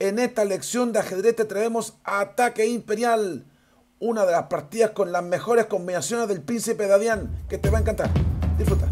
En esta lección de ajedrez te traemos Ataque Imperial, una de las partidas con las mejores combinaciones del príncipe Dadian, que te va a encantar. Disfruta.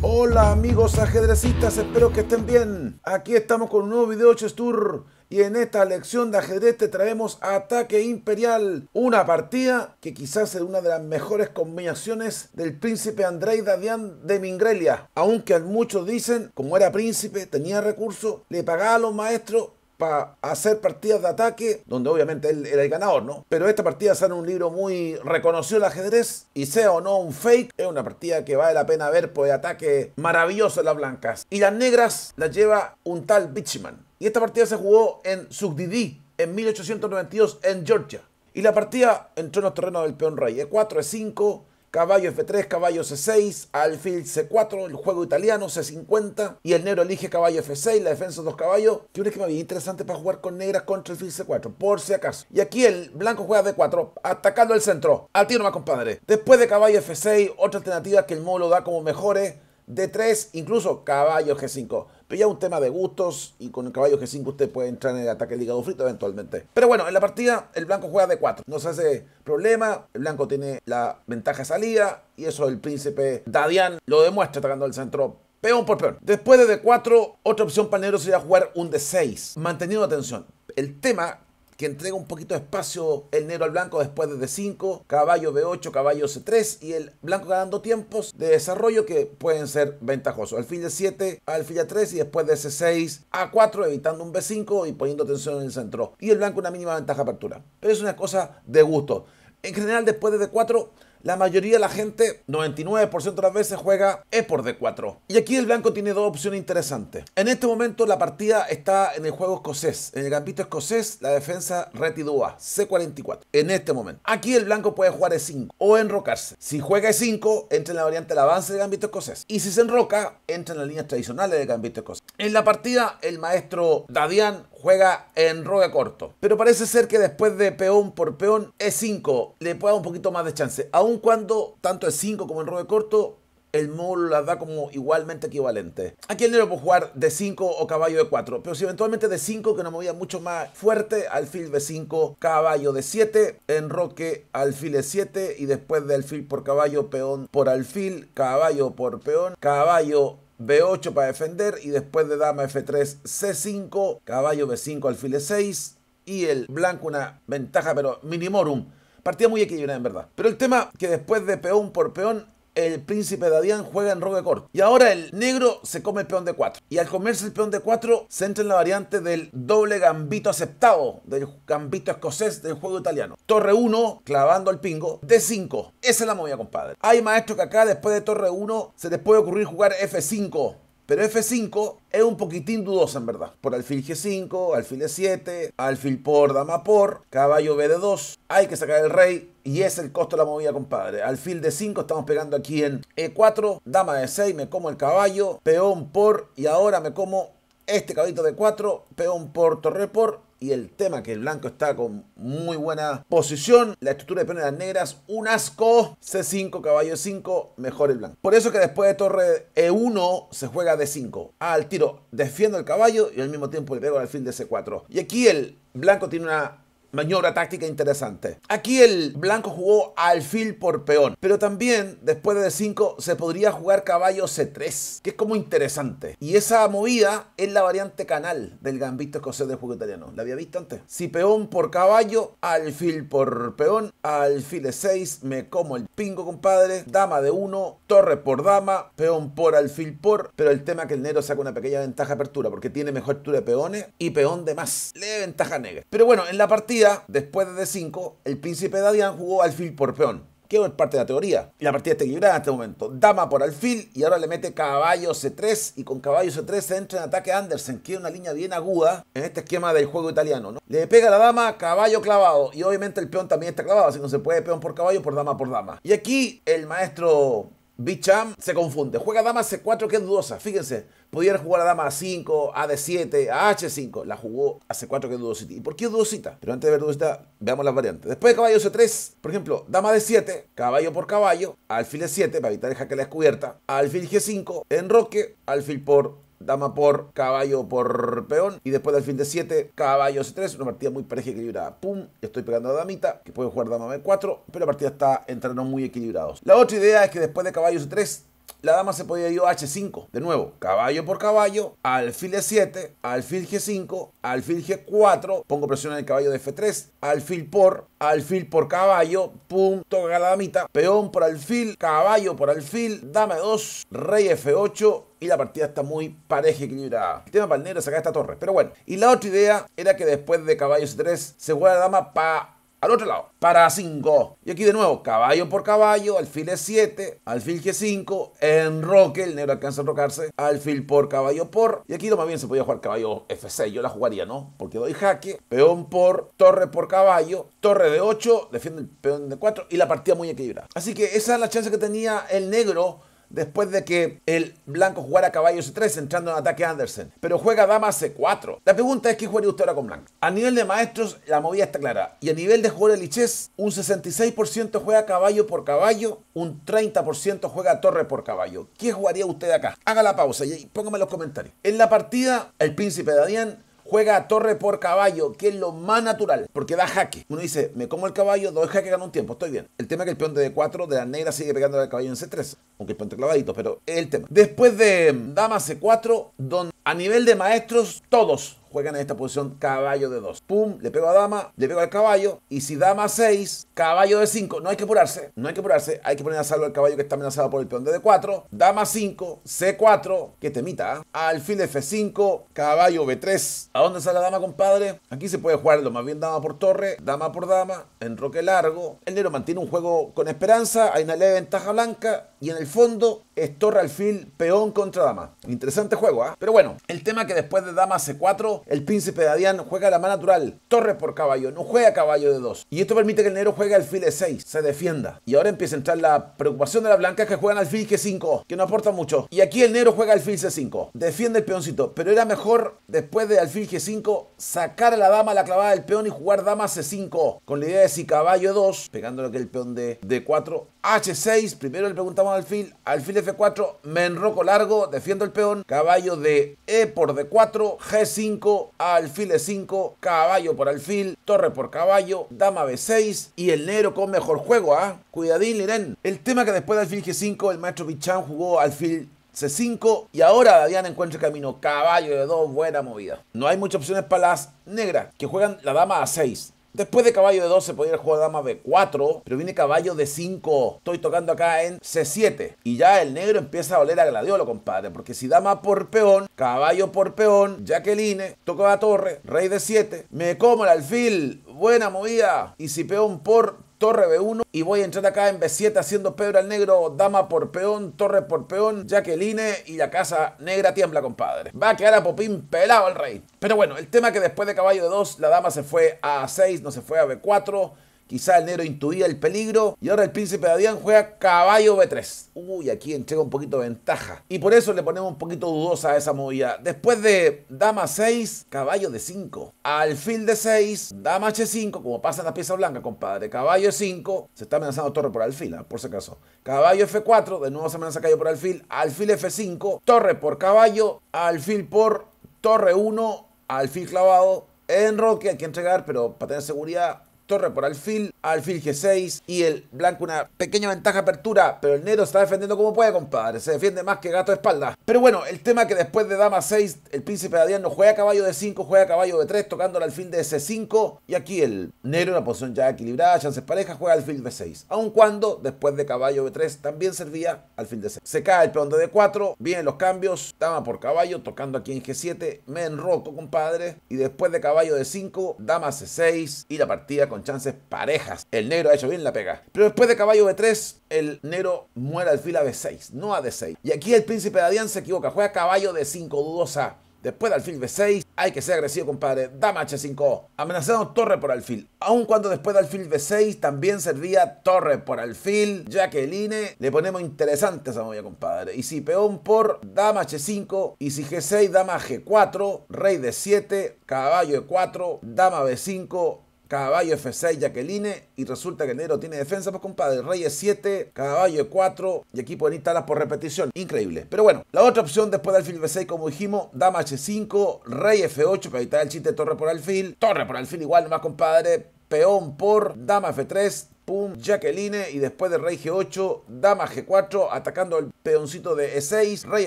Hola amigos ajedrecistas, espero que estén bien. Aquí estamos con un nuevo video Chess Tour y en esta lección de ajedrez te traemos Ataque Imperial, una partida que quizás es una de las mejores combinaciones del príncipe Andrei Dadian de Mingrelia, aunque muchos dicen, como era príncipe, tenía recursos, le pagaba a los maestros para hacer partidas de ataque, donde obviamente él era el ganador, ¿no? Pero esta partida sale un libro muy reconocido el ajedrez, y sea o no un fake, es una partida que vale la pena ver por pues, el ataque maravilloso de las blancas. Y las negras las lleva un tal Bichman. Y esta partida se jugó en Sugdidi, en 1892, en Georgia. Y la partida entró en los terrenos del peón rey. E4, E5, caballo F3, caballo C6, alfil C4, el juego italiano C50. Y el negro elige caballo F6, la defensa de dos caballos. Que un esquema bien interesante para jugar con negras contra el alfil C4, por si acaso. Y aquí el blanco juega D4, atacando el centro. Al tiro más, compadre. Después de caballo F6, otra alternativa que el molo da como mejores. D3, incluso caballo G5. Pero ya es un tema de gustos y con el caballo G5 usted puede entrar en el ataque ligado frito eventualmente. Pero bueno, en la partida el blanco juega d 4. No se hace problema. El blanco tiene la ventaja salida y eso el príncipe Dadian lo demuestra atacando el centro Peón por peón. Después de D4, otra opción para el negro sería jugar un D6, manteniendo atención El tema que entrega un poquito de espacio el negro al blanco después de D5, caballo B8, caballo C3 y el blanco ganando tiempos de desarrollo que pueden ser ventajosos. fin de 7, alfil de 3 y después de C6 a 4 evitando un B5 y poniendo tensión en el centro. Y el blanco una mínima ventaja de apertura. Pero es una cosa de gusto. En general después de D4 la mayoría de la gente, 99% de las veces, juega E por D4. Y aquí el blanco tiene dos opciones interesantes. En este momento la partida está en el juego escocés. En el gambito escocés, la defensa retidúa, C44. En este momento. Aquí el blanco puede jugar E5 o enrocarse. Si juega E5, entra en la variante del avance del gambito escocés. Y si se enroca, entra en las líneas tradicionales del gambito escocés. En la partida, el maestro Dadian juega en rogue corto. Pero parece ser que después de peón por peón, E5 le puede dar un poquito más de chance. Aun cuando tanto E5 como en rogue corto el módulo las da como igualmente equivalente. Aquí el negro puede jugar d 5 o caballo de 4, pero si eventualmente d 5, que nos movía mucho más fuerte, alfil de 5, caballo de 7, enroque, alfil e 7, y después de alfil por caballo, peón por alfil, caballo por peón, caballo B8 para defender y después de dama F3, C5, caballo B5, alfil E6 y el blanco una ventaja pero minimorum. Partida muy equilibrada en verdad. Pero el tema que después de peón por peón el príncipe de adian juega en roque corto. Y ahora el negro se come el peón de 4. Y al comerse el peón de 4 se entra en la variante del doble gambito aceptado, del gambito escocés del juego italiano. Torre 1, clavando al pingo, D5. Esa es la movida, compadre. Hay maestros que acá después de torre 1 se les puede ocurrir jugar F5 pero F5 es un poquitín dudoso en verdad. Por alfil G5, alfil E7, alfil por, dama por, caballo B de 2. Hay que sacar el rey y es el costo de la movida, compadre. Alfil de 5 estamos pegando aquí en E4, dama de 6, me como el caballo, peón por y ahora me como este caballito de 4, peón por, torre por y el tema que el blanco está con muy buena posición. La estructura de peones negras, un asco. C5, caballo 5, mejor el blanco. Por eso que después de torre E1 se juega D5. Al tiro, defiendo el caballo y al mismo tiempo le pego al fin de C4. Y aquí el blanco tiene una maniobra táctica interesante. Aquí el blanco jugó alfil por peón, pero también después de D5 se podría jugar caballo C3, que es como interesante. Y esa movida es la variante canal del gambito escocés de juego italiano. ¿La había visto antes? Si peón por caballo, alfil por peón, alfil E6, me como el pingo, compadre, dama de 1, torre por dama, peón por alfil por, pero el tema es que el negro saca una pequeña ventaja de apertura porque tiene mejor altura de peones y peón de más. Le ventaja negra. Pero bueno, en la partida después de D5, el príncipe de Adian jugó alfil por peón. Que es parte de la teoría. Y la partida está equilibrada en este momento. Dama por alfil y ahora le mete caballo C3 y con caballo C3 se entra en ataque a Andersen, que es una línea bien aguda en este esquema del juego italiano. ¿no? Le pega a la dama, caballo clavado y obviamente el peón también está clavado, así que no se puede peón por caballo, por dama por dama. Y aquí el maestro Bicham se confunde. Juega dama C4 que es dudosa. Fíjense, pudiera jugar a dama A5, a D7, a 7 a h 5 La jugó a C4 que es dudosita. ¿Y por qué es dudosita? Pero antes de ver dudosita, veamos las variantes. Después de caballo C3, por ejemplo, dama D7, caballo por caballo, alfil E7 para evitar el jaque la descubierta, alfil G5, enroque, alfil por dama por caballo por peón. Y después del fin de 7, caballo C3. Una partida muy pareja y equilibrada. Pum, estoy pegando a damita, que puede jugar dama B4. Pero la partida está entre muy equilibrados. La otra idea es que después de caballo C3 la dama se podía ir a H5. De nuevo, caballo por caballo, alfil E7, alfil G5, alfil G4, pongo presión en el caballo de F3, alfil por, alfil por caballo, pum, toca la damita, peón por alfil, caballo por alfil, dama 2, rey F8, y la partida está muy pareja y equilibrada. El tema para el negro es sacar esta torre, pero bueno. Y la otra idea era que después de caballo C3 se juega la dama para al otro lado, para 5. Y aquí de nuevo, caballo por caballo, alfil E7, alfil G5, enroque, el negro alcanza a enrocarse, alfil por caballo por. Y aquí lo más bien se podía jugar caballo F6, yo la jugaría, ¿no? Porque doy jaque, peón por, torre por caballo, torre de 8, defiende el peón de 4 y la partida muy equilibrada. Así que esa es la chance que tenía el negro después de que el blanco jugara caballo C3 entrando en ataque a Andersen. Pero juega dama C4. La pregunta es ¿qué jugaría usted ahora con blanco? A nivel de maestros la movida está clara. Y a nivel de jugadores lichés, un 66% juega caballo por caballo, un 30% juega torre por caballo. ¿Qué jugaría usted acá? Haga la pausa y póngame en los comentarios. En la partida, el príncipe de Adrián juega torre por caballo, que es lo más natural, porque da jaque. Uno dice, me como el caballo, doy jaque, gano un tiempo, estoy bien. El tema es que el peón de d4 de la negra sigue pegando al caballo en c3, aunque el peón está clavadito, pero es el tema. Después de mm, dama c4, donde a nivel de maestros, todos juegan en esta posición caballo de 2. Pum, le pego a dama, le pego al caballo. Y si dama 6, caballo de 5, no hay que apurarse, no hay que apurarse. Hay que poner a salvo al caballo que está amenazado por el peón de D4. Dama 5, C4, que temita. ¿eh? ¿ah? Alfil F5, caballo B3. ¿A dónde sale la dama, compadre? Aquí se puede jugarlo, más bien dama por torre, dama por dama, En roque largo. El negro mantiene un juego con esperanza, hay una leve ventaja blanca y en el fondo es torre alfil, peón contra dama. Interesante juego, ¿ah? Pero bueno, el tema que después de dama c4, el príncipe de Adián juega la mano natural, torre por caballo, no juega caballo de 2. Y esto permite que el negro juegue alfil e6, se defienda. Y ahora empieza a entrar la preocupación de la blanca que juegan alfil g5, que no aporta mucho. Y aquí el negro juega alfil c5, defiende el peoncito, pero era mejor después de alfil g5 sacar a la dama la clavada del peón y jugar dama c5, con la idea de si caballo 2, pegando lo que el peón de d4, h6, primero le preguntamos alfil, alfil F4, menroco largo, defiendo el peón, caballo de E por D4, G5, alfil E5, caballo por alfil, torre por caballo, dama B6 y el negro con mejor juego, ¿ah? Cuidadín, Liren. El tema que después de alfil G5 el maestro Bichán jugó alfil C5 y ahora Daviana encuentra el camino. Caballo de 2, buena movida. No hay muchas opciones para las negras que juegan la dama a 6. Después de caballo de 12 podría jugar dama de 4 pero viene caballo de 5. Estoy tocando acá en C7. Y ya el negro empieza a oler a gladiolo, compadre. Porque si dama por peón, caballo por peón, Jacqueline, toco la torre, rey de 7. Me como el alfil. Buena movida. Y si peón por torre B1 y voy a entrar acá en B7 haciendo Pedro al negro, dama por peón, torre por peón, Jacqueline y la casa negra tiembla, compadre. Va a quedar a Popín pelado el rey. Pero bueno, el tema que después de caballo de 2 la dama se fue a A6, no se fue a B4 Quizá el negro intuía el peligro y ahora el príncipe de Adrián juega caballo B3. Uy, aquí entrega un poquito de ventaja. Y por eso le ponemos un poquito dudosa a esa movida. Después de dama 6, caballo de 5. Alfil de 6, dama H5, como pasa en las piezas blancas, compadre. Caballo e 5, se está amenazando torre por alfil, ¿ah? por si acaso. Caballo F4, de nuevo se amenaza caballo por alfil. Alfil F5, torre por caballo, alfil por torre 1, alfil clavado. Enroque hay que entregar, pero para tener seguridad, torre por alfil, alfil G6 y el blanco una pequeña ventaja apertura, pero el negro está defendiendo como puede, compadre. Se defiende más que gato de espalda. Pero bueno, el tema que después de dama 6, el príncipe de no juega caballo de 5, juega caballo de 3, tocando al alfil de C5. Y aquí el negro una posición ya equilibrada, chances parejas, juega alfil de 6 Aun cuando después de caballo de 3 también servía alfil de 6 Se cae el peón de D4, vienen los cambios, dama por caballo, tocando aquí en G7, me enroco, compadre. Y después de caballo de 5, dama C6 y la partida con chances parejas. El negro ha hecho bien la pega. Pero después de caballo B3, el negro muere al fila a B6, no a D6. Y aquí el príncipe de Adián se equivoca, juega caballo de 5 dudosa. Después de alfil B6, hay que ser agresivo, compadre. Dama H5. Amenazando torre por alfil. Aun cuando después de alfil B6 también servía torre por alfil, ya que el INE le ponemos interesante esa movida, compadre. Y si peón por dama H5, y si G6, dama G4, rey D7, caballo E4, dama B5, Caballo F6, Jacqueline. Y resulta que el negro tiene defensa, pues compadre. Rey E7, caballo E4. Y aquí pueden instalar por repetición. Increíble. Pero bueno, la otra opción después del alfil B6, como dijimos, dama H5, rey F8, para evitar el chiste torre por alfil. Torre por alfil igual nomás, compadre. Peón por dama F3, pum, Jacqueline y después de rey G8, dama G4, atacando el peoncito de E6, rey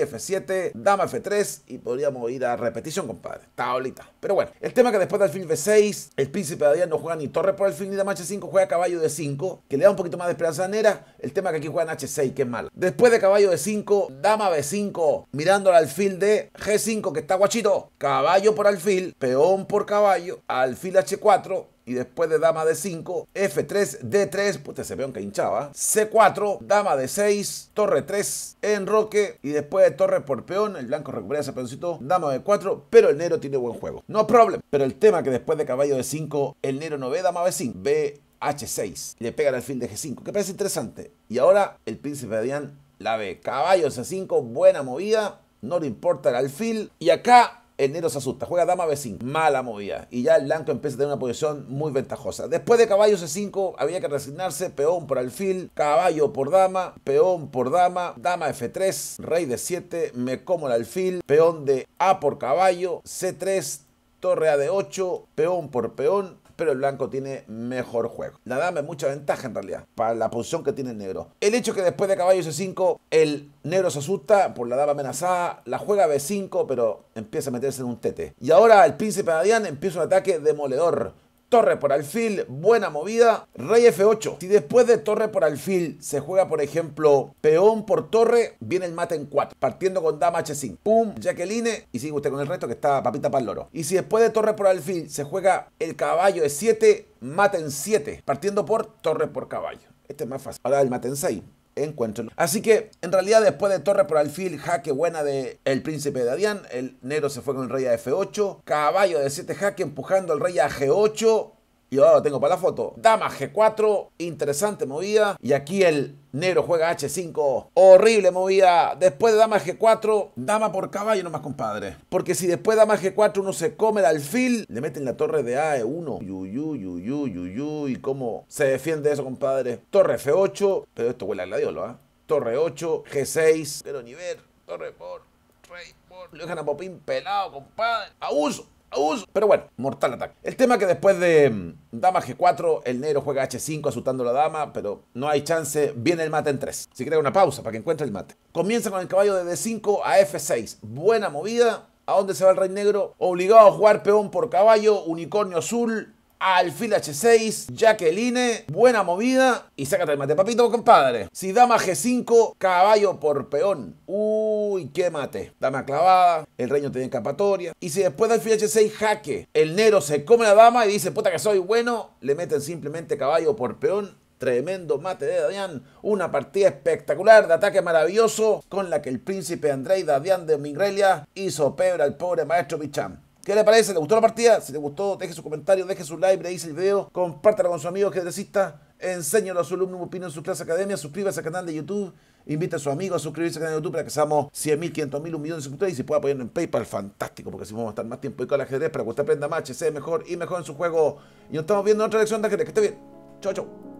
F7, dama F3 y podríamos ir a repetición, compadre. está ahorita. Pero bueno, el tema que después de alfil e B6, el príncipe de Adrián no juega ni torre por alfil ni dama H5, juega caballo de 5, que le da un poquito más de esperanza Nera. El tema que aquí juegan H6, que es mal. Después de caballo de 5, dama B5, mirando al alfil de G5, que está guachito. Caballo por alfil, peón por caballo, alfil H4, y después de dama de 5, F3, D3, pues se peón que hinchaba, C4, dama de 6, torre 3, enroque y después de torre por peón, el blanco recupera ese peoncito, dama de 4, pero el negro tiene buen juego. No problem, pero el tema que después de caballo de 5, el negro no ve dama de 5, ve H6, le pega el alfil de G5, que parece interesante. Y ahora el príncipe Adrián la ve, caballo C5, buena movida, no le importa el alfil y acá el negro se asusta, juega dama B5, mala movida. Y ya el blanco empieza a tener una posición muy ventajosa. Después de caballo C5 había que resignarse, peón por alfil, caballo por dama, peón por dama, dama F3, rey de 7, me como el alfil, peón de A por caballo, C3, torre A de 8, peón por peón, pero el blanco tiene mejor juego. La dama es mucha ventaja en realidad para la posición que tiene el negro. El hecho que después de caballo C5 el negro se asusta por la dama amenazada, la juega B5 pero empieza a meterse en un tete. Y ahora el príncipe Adrián empieza un ataque demoledor torre por alfil, buena movida, rey f8. Si después de torre por alfil se juega, por ejemplo, peón por torre, viene el mate en 4, partiendo con dama h5. Pum, Jacqueline, y sigue usted con el resto que está papita para el loro. Y si después de torre por alfil se juega el caballo de 7 mate en 7, partiendo por torre por caballo. Este es más fácil. Ahora el mate en 6 encuentro. Así que, en realidad, después de torre por alfil, jaque buena de el príncipe de Dadián, el negro se fue con el rey a F8, caballo de 7 jaque empujando al rey a G8, yo ah, tengo para la foto. Dama G4, interesante movida. Y aquí el negro juega H5. Horrible movida. Después de dama G4, dama por caballo nomás, compadre. Porque si después de dama G4 uno se come el alfil, le meten la torre de AE1. Yuyu, yuyu, yuyu. ¿Y cómo se defiende eso, compadre? Torre F8. Pero esto huele a gladiolo, ¿ah? Torre 8, G6. Pero ni ver. Torre por. Rey por. Lo dejan a Popín pelado, compadre. Abuso. Pero bueno, mortal ataque. El tema que después de mm, dama G4, el negro juega H5 asustando a la dama, pero no hay chance. Viene el mate en 3. Si crea una pausa para que encuentre el mate. Comienza con el caballo de D5 a F6. Buena movida. ¿A dónde se va el rey negro? Obligado a jugar peón por caballo, unicornio azul, alfil h6, Jacqueline, buena movida y sácate el mate, papito, compadre. Si dama g5, caballo por peón. Uy, qué mate. Dama clavada, el reino tiene escapatoria. Y si después de alfil h6, jaque, el negro se come la dama y dice, puta que soy bueno, le meten simplemente caballo por peón Tremendo mate de Dadian, una partida espectacular de ataque maravilloso con la que el príncipe Andrei Dadian de Mingrelia hizo pebre al pobre maestro Bicham. ¿Qué le parece? ¿Le gustó la partida? Si le gustó, deje su comentario, deje su like, dice el video, compártalo con su amigo que enséñalo a su alumno, opinión en su clase academia, suscríbase al canal de YouTube. Invita a su amigo a suscribirse al canal de YouTube para que seamos 100.000, 500.000, un millón de suscriptores y se pueda apoyarnos en PayPal. Fantástico, porque así vamos a estar más tiempo y con el ajedrez para que usted aprenda más, sea mejor y mejor en su juego. Y nos estamos viendo en otra lección de ajedrez. Que esté bien. Chau, chau.